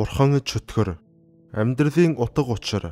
бурхан чөтгөр амьдралын утга учир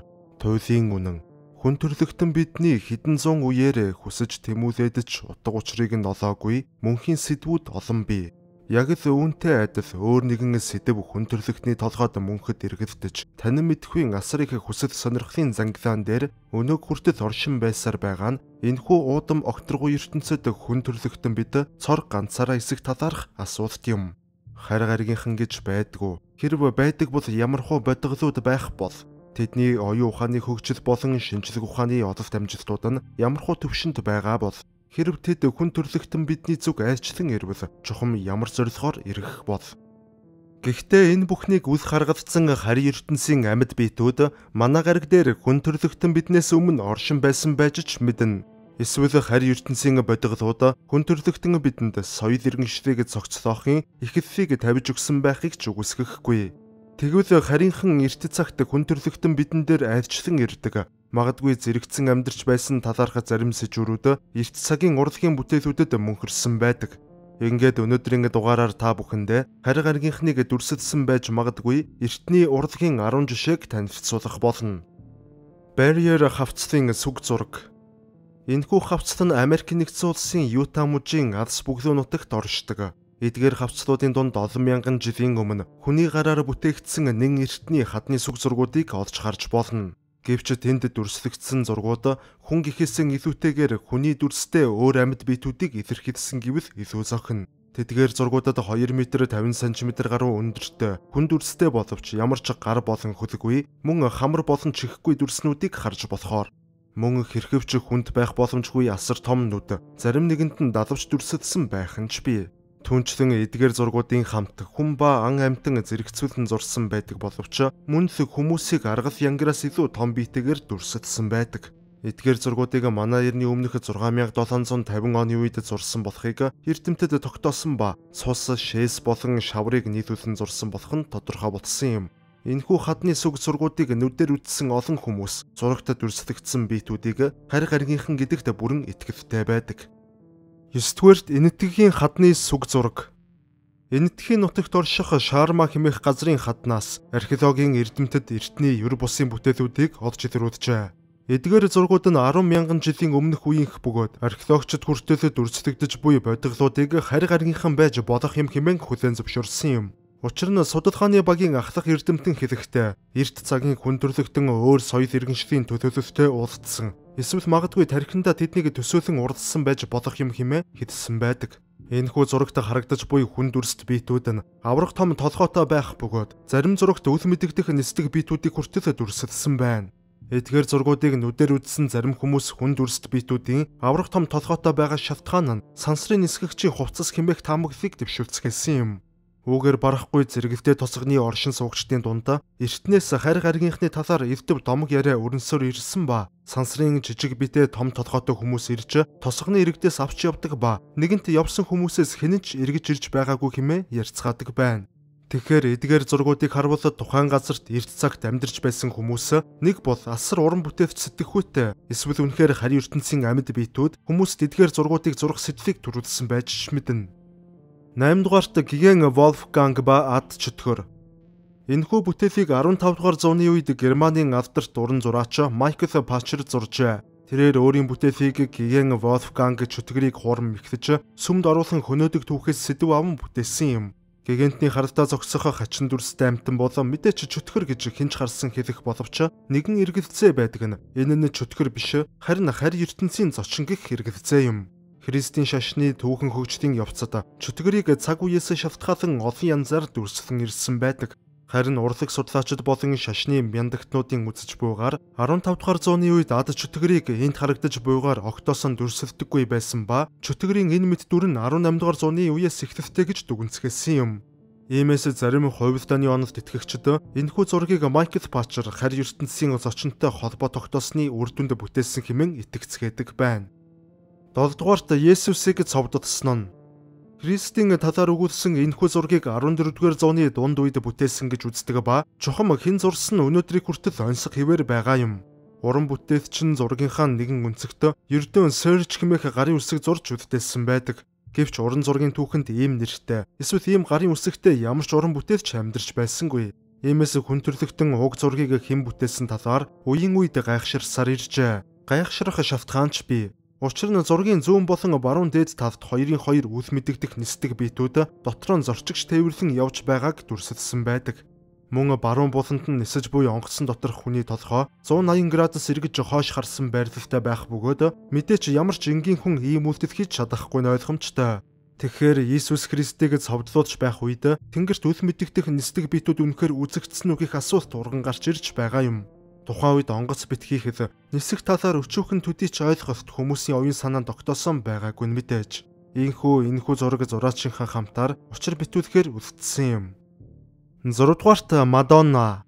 туйлын үнэн хүн төрлөختөн бидний хэдэн зуун үеэр хүсэж тэмүүлээд ч утга учирыг нь олоогүй мөнхийн сэдвүүд олон бий. Яг л үүнтэй адил өөр нэгэн сэдв хүн төрлөختний толгойд мөнхөд эргэлдэж танин мэдхүйн асар их хүсэл сонирхлын зангилаан дээр өнөөг хүртэл оршин байсаар байгаа нь энэхүү уудам огторгүй ертөнцид хүн төрлөختөн бид цор ганцаараа эсэг талаарх асуулт юм харь гаргийнхан гэж байдгүй. Хэрв байдаг бол ямархуу бодголууд байх бол тэдний оюун ухааны хөгжил болон шинжлэх ухааны одолт амжилтууд нь ямархуу төвшөнд байгаа бол хэрв тэд хүн төрлөختөн бидний зүг айчлан ирвэл чухам ямар зорилгоор ирэх бол Гэхдээ энэ бүхнийг үл харгалцсан хари ертөнцийн амьд биетүүд манай гараг дээр хүн төрлөختөн биднээс өмнө оршин байсан байж ч мэднэ. Эсвэл харь ертөнцийн бодголууд хүн төрлөختөн бидэнд соёл иргэнштэйг цогцлоохын ихэвчлийг тавьж өгсөн байхыг ч үгүйсгэхгүй. Тэгвэл харийнхан эрт цагт хүн төрлөختөн бидэн дээр айлчлан ирдэг. Магадгүй зэрэгцэн амьдарч байсан талаарх зарим сэжүүрүүд эрт цагийн урлагийн бүтээлүүдэд мөнхөрсөн байдаг. Ингээд өнөөдрийн дугаараар та бүхэндээ харь гаргийнхныг дүрсэлсэн байж магадгүй эртний урлагийн 10 жишээг танилцуулах болно. Barrier хавцлын сүг зураг Энэхүү хавцлт нь Америк нэгдсэн улсын Юта мужийн алс бүглөө нутагт оршдог. Эдгээр хавцлуудын дунд олон мянган жилийн өмнө хүний гараар бүтээгдсэн нэн эртний хадны сүг зургуудыг олж харж болно. Гэвч тэнд дүрслэгдсэн зургууд хүн гэхээсээ илүүтэйгээр хүний дүрстэй өөр амьд биетүүдийг илэрхийлсэн гэвэл илүү зохино. Тэдгээр зургуудад 2 м 50 см гаруй өндөртэй хүн дүрстэй боловч ямар ч гар болон хөлгүй мөн хамар болон чихгүй дүрснүүдийг харж болохоор Мөн хэрхэвч хүнд байх боломжгүй асар том нүд зарим нэгэнд нь далавч дүрсэтсэн байх нь ч бий. Түнчлэн эдгээр зургуудын хамт хүн ба ан амьтан зэрэгцүүлэн зурсан байдаг боловч мөн л хүмүүсийг аргал янграас илүү том биетэйгээр дүрсэтсэн байдаг. Эдгээр зургуудыг манай эртний өмнөх 6750 оны үед зурсан болохыг эрдэмтэд тогтоосон ба цус, шээс болон шаврыг нийлүүлэн зурсан болох нь тодорхой болсон юм. Энэхүү хадны сүг сургуудыг нүдээр үзсэн олон хүмүүс зурагт дүрслэгдсэн биетүүдийг харь гаргийнхан гэдэгт бүрэн итгэлтэй байдаг. 9-дүгээр энэтхэгийн хадны сүг зураг Энэтхийн нутагт орших Шарма хэмээх газрын хаднаас археологийн эрдэмтэд эртний ер бусын бүтээлүүдийг олж илрүүлжээ. Эдгээр зургууд нь 10 мянган жилийн өмнөх үеийнх бөгөөд археологчид хүртээлэд үрчлэгдэж буй бодглоодыг харь гаргийнхан байж болох юм хэмээн хүлээн зөвшөөрсөн юм. Учир нь судал хааны багийн ахлах эрдэмтэн хэлэхдээ эрт цагийн хүндрэлтэн өөр соёл иргэншлийн төлөөлөлтөй уулзсан. Эсвэл магадгүй тархинда тэднийг төсөөлөн урдсан байж болох юм хэмээн хэлсэн байдаг. Энэхүү зурагт харагдаж буй хүндүрст биетүүд нь аврах том толгоотой байх бөгөөд зарим зурагт үл мэдэгдэх нисдэг биетүүдийг хүртэл дүрсэлсэн байна. Эдгээр зургуудыг нүдээр үзсэн зарим хүмүүс хүндүрст биетүүдийн аврах том толгоотой байгаа шалтгаан нь сансрын нисгэгчийн хувцас хэмээх таамаглалыг дэвшүүлцгээсэн юм. Үүгээр барахгүй зэрэгтэй тосгоны оршин суугчдын дундаа эртнээс харь гаргийнхны талаар эвдэв домог яриа өрнсөөр ирсэн ба сансрын жижиг битээ том толготой хүмүүс ирж тосгоны иргэдээс авч явдаг ба нэгэнт явсан хүмүүсээс хэн ч эргэж ирж байгаагүй хэмээн ярьцгаадаг байна. Тэгэхээр эдгээр зургуудыг харуулад тухайн газарт эрт цагт амьдарч байсан хүмүүс нэг бол асар уран бүтээгч сэтгэхүйтэй эсвэл үнэхээр харь ертөнцийн амьд биетүүд хүмүүст эдгээр зургуудыг зурх сэтгэлийг төрүүлсэн байж мэднэ. 8 дугаарт гигэн Wolfgang ба ад чөтгөр. Энэхүү бүтээлийг 15 дугаар зууны үед Германийн авдарт уран зураач Майкл Пачер зуржээ. Тэрээр өөрийн бүтээлийг гигэн Wolfgang чөтгөрийг хуурм мэгтэж сүмд оруулан хөнөөдөг түүхээс сэдв аван бүтээсэн юм. Гэгэнтний хардтаа зогсох хачин дүрстэй амтан болон мэдээч чөтгөр гэж хинч харсан хэлэх боловч нэгэн эргэлзээ байдаг нь. Энэ нь чөтгөр биш харин харь ертөнцийн зочин гих эргэлзээ юм. Христийн шашны түүхэн хөгжлийн явцад чөтгөрийг цаг үеэс шавтгаалan олон янзаар дүрслэн ирсэн байдаг. Харин урлаг судлаачид болон шашны мяндагтнуудын үзэж буйгаар 15 дугаар зууны үед ад чөтгөрийг энд харагдаж буйгаар октоос нь дүрсэлдэггүй байсан ба чөтгөрийн энэ мэд дүр нь 18 дугаар зууны үеэс эхлэвтэй гэж дүгнцгэсэн юм. Иймээс зарим хувилдааны онолд итгэгчд энэхүү зургийг Майкл Патчер харь ертөнцийн зочинтой холбоо тогтоосны үр дүнд бүтээсэн хэмээн итгэцгээдэг байна. 7-дугаарт Есүсийг цовдтсон нь Христийн талаар өгүүлсэн энэхүү зургийг 14-р зууны дунд үед бүтээсэн гэж үздэг ба чухам хэн зурсан нь өнөөдрийг хүртэл онцлог хിവэр байгаа юм. Уран бүтээлч нь зургийнхаа нэгэн өнцөгт Ердөн Сэрж хэмээх гарын үсэг зурж үтдээсэн байдаг. Гэвч уран зургийн түүхэнд ийм нэртэй эсвэл ийм гарын үсэгтэй ямар ч уран бүтээлч амьдарч байсангүй. Иймээс хүн төрлөختөн уг зургийг хэн бүтээсэн талаар үеийн үед гайхширсаар иржээ гайхшрах шалтгаанч би Учир нь зургийн зүүн болон баруун дээд талд 2-2 үл мэдэгдэх нисдэг биетүүд дотор нь зорчигч тээвэрлэн явж байгааг дүрсэлсэн байдаг. Мөн баруун буланд нь нисэж буй онгоцсон доторх хүний толгой 180 градус эргэж хойш харсан байрлалтай байх бөгөөд мэдээч ямар ч энгийн хүн ийм үйлдэл хийж чадахгүй нь ойлгомжтой. Тэгэхээр Иесус Христийг цовдлуулж байх үед тэнгэрт үл мэдэгдэх нисдэг биетүүд үнэхээр үзэгдсэн үгих асуулт урган гарч ирж байгаа юм. Тухайн үед онгоц битгийхэд нисэх талаар өчүүхэн төдийч ойлголт хүмүүсийн оюун санаанд тогтоосон байгаагүй нь мэдээж. Ийхүү энэхүү зураг зураачийнхаа хамтаар учир битүүлэхээр үлдсэн юм. 6 дугаарт Мадонна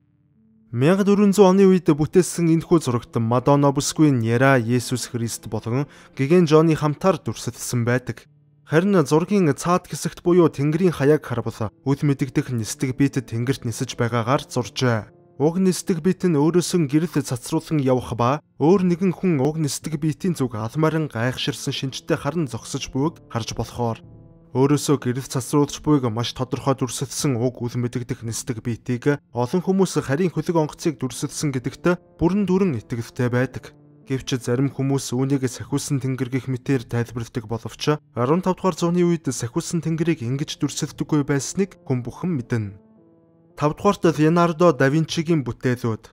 1400 оны үед бүтээсэн энэхүү зурагт Мадонна бүсгүй Нера Есүс Христ болон Гэгэн Жонны хамтаар дүрсэлсэн байдаг. Харин зургийн цаад хэсэгт буюу Тэнгэрийн хаяг харбал үл мэдэгдэх нисдэг бит тэнгэрт нисэж байгаагаар зуржээ. Уг нисдэг бит нь өөрөөсөө гэрэл цацруулан явах ба өөр нэгэн хүн уг нисдэг битийн зүг алмарын гайхширсан шинжтэй харан зогсож буйг харж болохоор өөрөөсөө гэрэл цацруулж буйг маш тодорхой дүрсэлсэн уг үл мэдэгдэх нисдэг битийг олон хүмүүс харийн хөлөг онгоцыг дүрсэлсэн гэдэгт бүрэн дүрэн итгэлтэй байдаг. Гэвч зарим хүмүүс үүнийг сахиусан тэнгэр гих мэтээр тайлбарладаг боловч 15 дугаар зууны үед сахиусан тэнгэрийг ингэж дүрсэлдэггүй байсныг хүн бүхэн мэднэ. Тавдугаарт Леонардо да Винчигийн бүтээлүүд.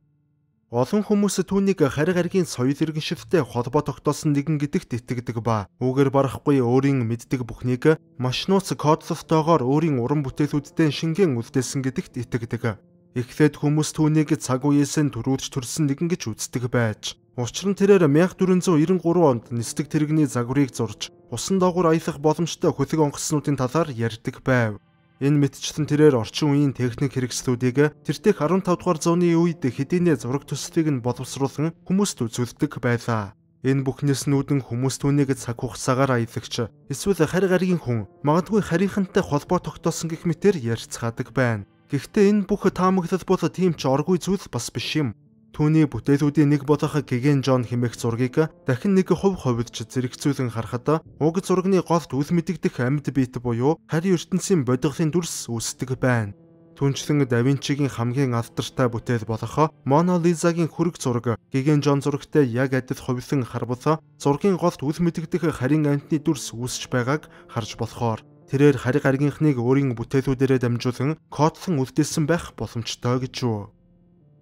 Олон хүмүүс түүнийг хариг аргийн соёл иргэншилтэй холбоо тогтоосон нэгэн гэдэгт итгэдэг ба үүгээр барахгүй өөрийн мэддэг бүхнийг маш нууц кодлолтойгоор өөрийн уран бүтээлүүдтэй шингэн үлдээсэн гэдэгт итгэдэг. Эхлээд хүмүүс түүнийг цаг үеэс нь төрүүлж төрсөн нэгэн гэж үздэг байж Учир нь тэрээр 1493 онд нисдэг тэрэгний загварыг зурж, усан доогуур аялах боломжтой хөлөг онгоцнуудын талаар ярьдаг байв. Энэ мэдчлэн тэрээр орчин үеийн техник хэрэгслүүдийг тэртех 15 дугаар зууны үед хэдийнэ зураг төслийг нь боловсруулсан хүмүүст үзүүлдэг байлаа. Энэ бүхнээс нүүдэн хүмүүс түүнийг цаг хугацаагаар аялагч эсвэл харь гаригийн хүн магадгүй харийнхантай холбоо тогтоосон гэх мэтээр ярьцгаадаг байна. Гэхдээ энэ бүх таамаглал бол тийм ч оргүй зүйл бас биш юм. Түүний бүтээлүүдийн нэг болох Гэгэн Джон хэмээх зургийг дахин нэг хувь ховдж зэрэгцүүлэн харахад уг зургийн голд үл мэдэгдэх амьд биет буюу харийн ертөнцийн бодгалын дүрс үүсдэг байна. Түнчлэн да Винчигийн хамгийн алдартай бүтээл болох Мона Лизагийн хөрөг зураг Гэгэн Джон зурагтай яг адил хувьсан харбал зургийн голд үл мэдэгдэх харийн амьтны дүрс үүсч байгааг харж болохоор тэрээр хариг аргийнхныг өөрийн бүтээлүүдээрээ дамжуулан кодсон үлдээсэн байх боломжтой гэж юу.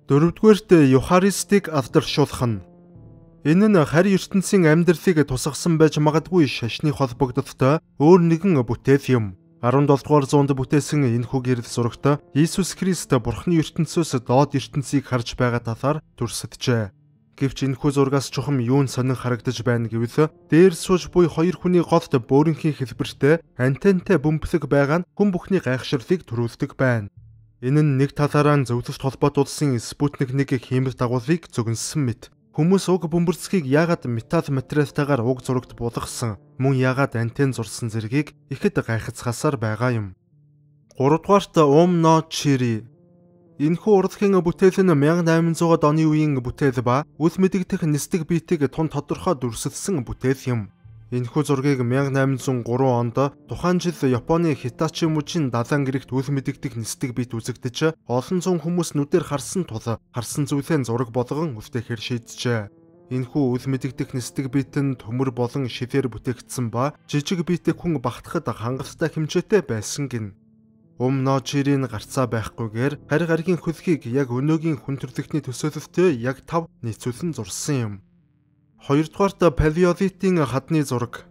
Дөрөвдүгээрт Евхаристик авдаршуулах нь энэ нь харь ертөнцийн амьдралыг тусгасан байж магадгүй шашны холбогдлолтой өөр нэгэн бүтээл юм. 17-р зуунд бүтээсэн энэхүү гэрэл зурагт Иесус Христ Бурхны ертөнцөөс доод ертөнцийг харж байгаа талаар дүрсэджээ. Гэвч энэхүү зургаас чухам юун сонин харагдаж байна гэвэл дээр сууж буй хоёр хүний голд бөөрийнхээ хэлбэртэй антентэй бөмбөлөг байгаа нь хүн бүхний гайхширлыг төрүүлдэг байна. Энэ нь нэг талаараа зөвлөсч холбоот улсын Спутник 1 хиймэл дагуулыг зөгнсөн мэт. Хүмүүс уг бөмбөрцгийг яагаад металл материалтайгаар уг зурагт болгосон, мөн яагаад антен зурсан зэргийг ихэд гайхацгаасаар байгаа юм. 3 дугаарт Ум Но Чири Энэхүү урлагийн бүтээл нь 1800-ад оны үеийн бүтээл ба үл мэдэгдэх нисдэг биетийг тун тодорхой дүрсэлсэн бүтээл юм. Энэхүү зургийг 1803 онд тухайн жил Японы Хитачи мужийн далайн гэрэгт үл мэдэгдэх нисдэг бит үзэгдэж олон зуун хүмүүс нүдээр харсан тул харсан зүйлээ зураг болгон үлдээхэр шийджээ. Энэхүү үл мэдэгдэх нисдэг биетэн төмөр болон шидээр бүтээгдсэн ба жижиг биетэй хүн багтахад хангалттай хэмжээтэй байсан гин. Ум ночирийн гарцаа байхгүйгээр харь гаргийн хөлхийг яг өнөөгийн хүн төрөлхтний төсөөлөлтөй яг тав нийцүүлэн зурсан юм. Хоёрдугаарт палеолитын хадны зураг.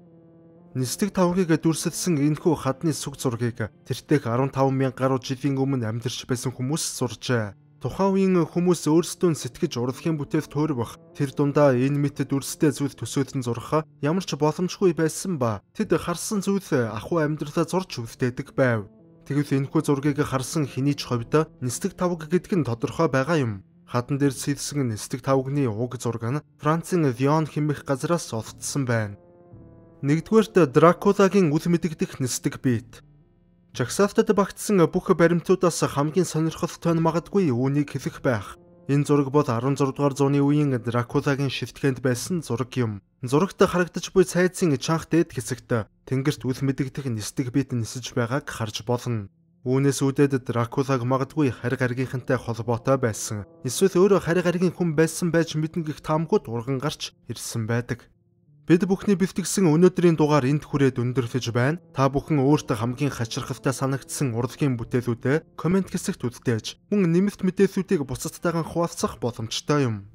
Нислэг тавхыг дүрсэлсэн энэхүү хадны сүг зургийг тэртех 15 мянга гаруй жилийн өмнө амьдарч байсан хүмүүс суржээ. Тухайн үеийн хүмүүс өөрсдөө сэтгэж урлагийн бүтээл төрөх тэр дундаа энэ мэтэд үрстэй зүйл төсөөлөн зурхаа ямар ч боломжгүй байсан ба тэд харсан зүйл ахуй амьдралаа зурж үлдээдэг байв. Тэгвэл энэхүү зургийг харсан хэний ч хувьд нислэг тавг гэдэг нь тодорхой байгаа юм. Хатан дээр сэлсэн нислэг тавгны уг зураг нь Францын Лион хэмэх газраас олдсон байна. Нэгдүгээрт Дракулагийн үл мэдэгдэх нислэг биет. Жагсаалтад багтсан бүх баримтуудаас хамгийн сонирхолтой нь магадгүй үүнийг хэлэх байх. Энэ зураг бол 16 дугаар зууны үеийн Дракулагийн шилтгэнд байсан зураг юм. Зурагт харагдаж буй цайцын чанх дээд хэсэгт тэнгэрт үл мэдэгдэх нислэг биет нисэж байгааг харж болно. Үүнээс үүдээд Дракулаг магадгүй хариг аргийнхантай холбоотой байсан. Эсвэл өөрөө хариг аргийн хүн байсан байж мэднэ гэх таамгүй дурган гарч ирсэн байдаг. Бид бүхний бэлтгэсэн өнөөдрийн дугаар энд хүрээд өндөрлөж байна. Та бүхэн өөртөө хамгийн хачирхалтай санагдсан урлагийн бүтээлүүдээ комент хэсэгт үлдээж, мөн нэмэлт мэдээллүүдийг бусадтайгаа хуваалцах боломжтой юм.